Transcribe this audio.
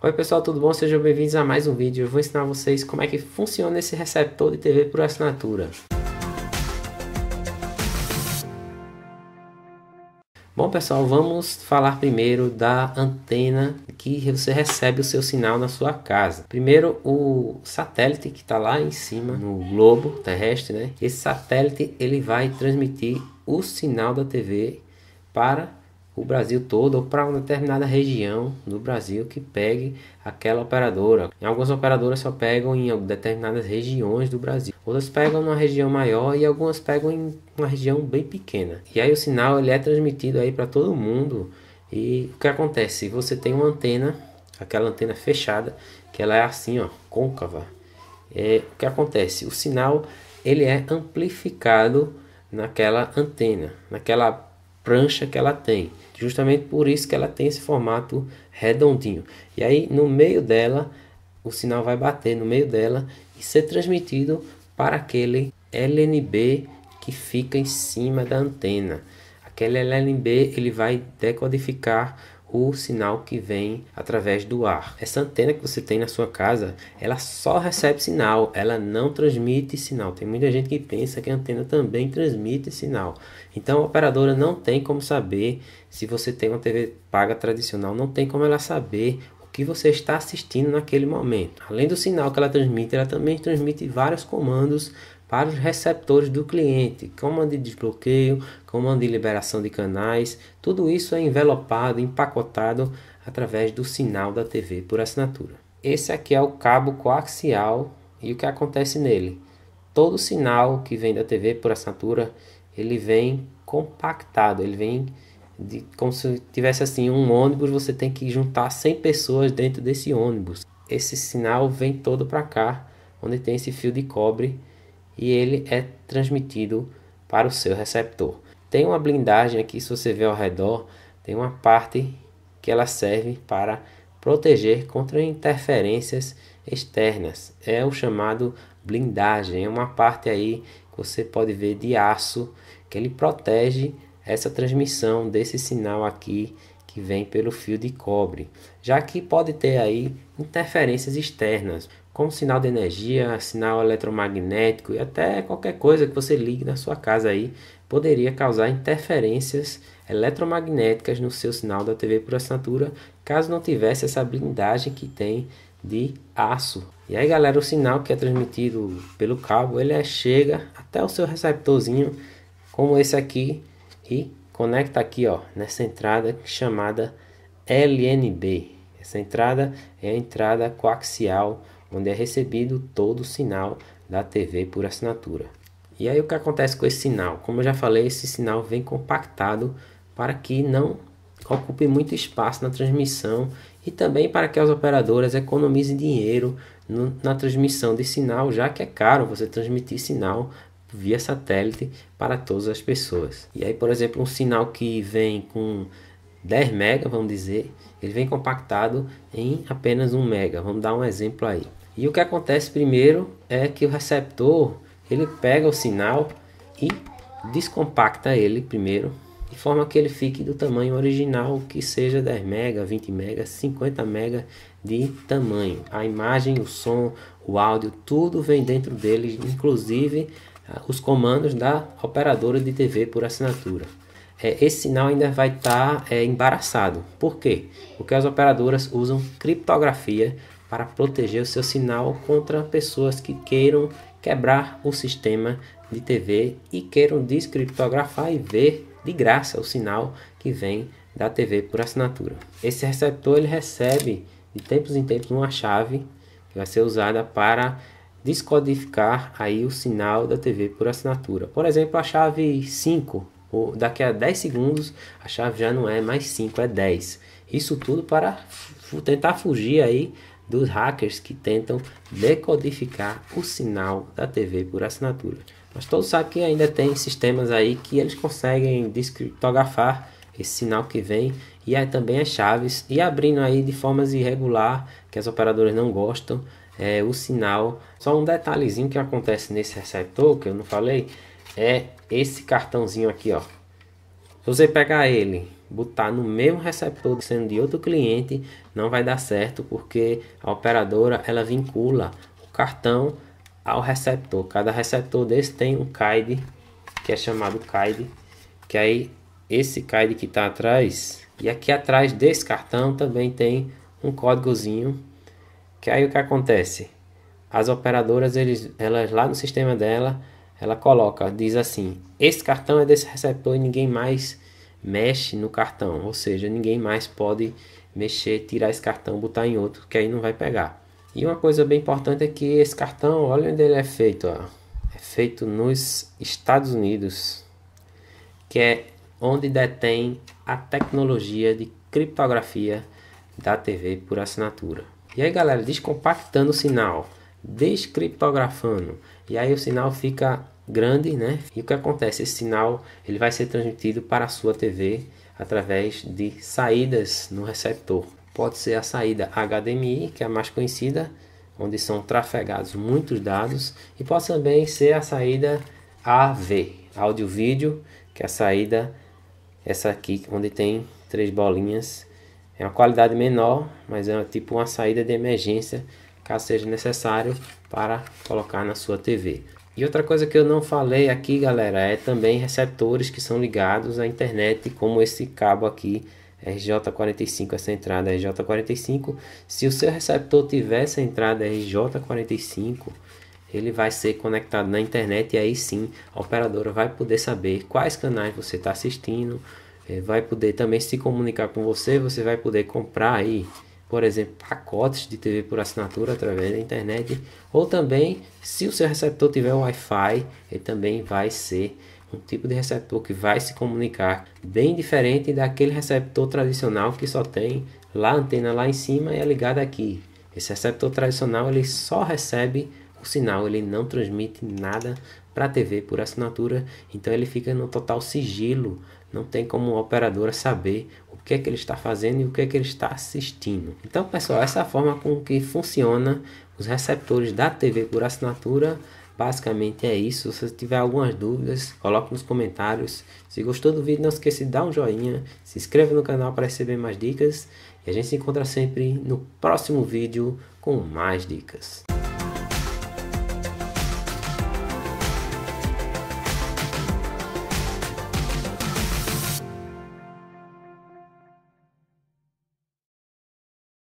Oi pessoal, tudo bom? Sejam bem-vindos a mais um vídeo. Eu vou ensinar vocês como é que funciona esse receptor de TV por assinatura. Bom pessoal, vamos falar primeiro da antena que você recebe o seu sinal na sua casa. Primeiro o satélite que está lá em cima no globo terrestre, né? Esse satélite ele vai transmitir o sinal da TV para o Brasil todo ou para uma determinada região do Brasil que pegue aquela operadora. Algumas operadoras só pegam em determinadas regiões do Brasil, outras pegam numa região maior e algumas pegam em uma região bem pequena. E aí o sinal ele é transmitido aí para todo mundo. E o que acontece? Você tem uma antena, aquela antena fechada, que ela é assim, ó, côncava. É, o que acontece? O sinal ele é amplificado naquela antena, naquela prancha que ela tem. Justamente por isso que ela tem esse formato redondinho. E aí no meio dela, o sinal vai bater no meio dela e ser transmitido para aquele LNB que fica em cima da antena. Aquele LNB ele vai decodificar o sinal que vem através do ar. Essa antena que você tem na sua casa, ela só recebe sinal, ela não transmite sinal. Tem muita gente que pensa que a antena também transmite sinal. Então a operadora não tem como saber se você tem uma TV paga tradicional, não tem como ela saber o que você está assistindo naquele momento. Além do sinal que ela transmite, ela também transmite vários comandos para os receptores do cliente, comando de desbloqueio, comando de liberação de canais, tudo isso é envelopado, empacotado através do sinal da TV por assinatura. Esse aqui é o cabo coaxial e o que acontece nele? Todo sinal que vem da TV por assinatura, ele vem compactado, ele vem de, como se tivesse assim um ônibus, você tem que juntar 100 pessoas dentro desse ônibus. Esse sinal vem todo para cá, onde tem esse fio de cobre e ele é transmitido para o seu receptor. Tem uma blindagem aqui, se você ver ao redor, tem uma parte que ela serve para proteger contra interferências externas. É o chamado blindagem, é uma parte aí que você pode ver de aço que ele protege essa transmissão desse sinal aqui que vem pelo fio de cobre, já que pode ter aí interferências externas, como sinal de energia, sinal eletromagnético e até qualquer coisa que você ligue na sua casa aí poderia causar interferências eletromagnéticas no seu sinal da TV por assinatura, caso não tivesse essa blindagem que tem de aço. E aí, galera, o sinal que é transmitido pelo cabo, ele é, chega até o seu receptorzinho, como esse aqui, e conecta aqui, ó, nessa entrada chamada LNB. Essa entrada é a entrada coaxial onde é recebido todo o sinal da TV por assinatura. E aí o que acontece com esse sinal? Como eu já falei, esse sinal vem compactado para que não ocupe muito espaço na transmissão e também para que as operadoras economizem dinheiro no, na transmissão de sinal, já que é caro você transmitir sinal via satélite para todas as pessoas. E aí, por exemplo, um sinal que vem com 10 mega, vamos dizer, ele vem compactado em apenas 1 mega. Vamos dar um exemplo aí. E o que acontece primeiro é que o receptor ele pega o sinal e descompacta ele primeiro, de forma que ele fique do tamanho original, que seja 10 mega, 20 mega, 50 mega de tamanho. A imagem, o som, o áudio, tudo vem dentro dele, inclusive ah, os comandos da operadora de TV por assinatura. É, esse sinal ainda vai estar tá, é, embaraçado. Por quê? Porque as operadoras usam criptografia para proteger o seu sinal contra pessoas que queiram quebrar o sistema de TV e queiram descriptografar e ver de graça o sinal que vem da TV por assinatura. Esse receptor ele recebe de tempos em tempos uma chave que vai ser usada para descodificar aí o sinal da TV por assinatura. Por exemplo, a chave 5, ou daqui a 10 segundos a chave já não é mais 5, é 10. Isso tudo para tentar fugir aí dos hackers que tentam decodificar o sinal da TV por assinatura. Mas todos sabem que ainda tem sistemas aí que eles conseguem descriptografar esse sinal que vem e aí também as chaves e abrindo aí de formas irregular que as operadoras não gostam é, o sinal. Só um detalhezinho que acontece nesse receptor que eu não falei é esse cartãozinho aqui, ó. Se você pegar ele botar no mesmo receptor sendo de outro cliente não vai dar certo porque a operadora ela vincula o cartão ao receptor. Cada receptor desse tem um CAID que é chamado CAID, que aí esse CAID que está atrás e aqui atrás desse cartão também tem um códigozinho que aí o que acontece? As operadoras eles, elas lá no sistema dela ela coloca diz assim esse cartão é desse receptor e ninguém mais mexe no cartão, ou seja, ninguém mais pode mexer, tirar esse cartão, botar em outro, que aí não vai pegar. E uma coisa bem importante é que esse cartão, olha onde ele é feito, ó. é feito nos Estados Unidos, que é onde detém a tecnologia de criptografia da TV por assinatura. E aí, galera, descompactando o sinal, descriptografando, e aí o sinal fica grande, né? E o que acontece? Esse sinal ele vai ser transmitido para a sua TV através de saídas no receptor. Pode ser a saída HDMI, que é a mais conhecida, onde são trafegados muitos dados, e pode também ser a saída AV, áudio vídeo, que é a saída essa aqui, onde tem três bolinhas. É uma qualidade menor, mas é tipo uma saída de emergência, caso seja necessário para colocar na sua TV. E outra coisa que eu não falei aqui, galera, é também receptores que são ligados à internet, como esse cabo aqui RJ45, essa entrada RJ45. Se o seu receptor tiver essa entrada RJ45, ele vai ser conectado na internet e aí sim a operadora vai poder saber quais canais você está assistindo, eh, vai poder também se comunicar com você, você vai poder comprar aí por exemplo, pacotes de TV por assinatura através da internet, ou também, se o seu receptor tiver Wi-Fi, ele também vai ser um tipo de receptor que vai se comunicar bem diferente daquele receptor tradicional que só tem lá a antena lá em cima e é ligada aqui. Esse receptor tradicional ele só recebe o sinal, ele não transmite nada para a TV por assinatura, então ele fica no total sigilo, não tem como a operadora saber o que é que ele está fazendo e o que é que ele está assistindo. Então, pessoal, essa é a forma com que funciona os receptores da TV por assinatura. Basicamente é isso. Se você tiver algumas dúvidas, coloque nos comentários. Se gostou do vídeo, não esqueça de dar um joinha, se inscreva no canal para receber mais dicas e a gente se encontra sempre no próximo vídeo com mais dicas.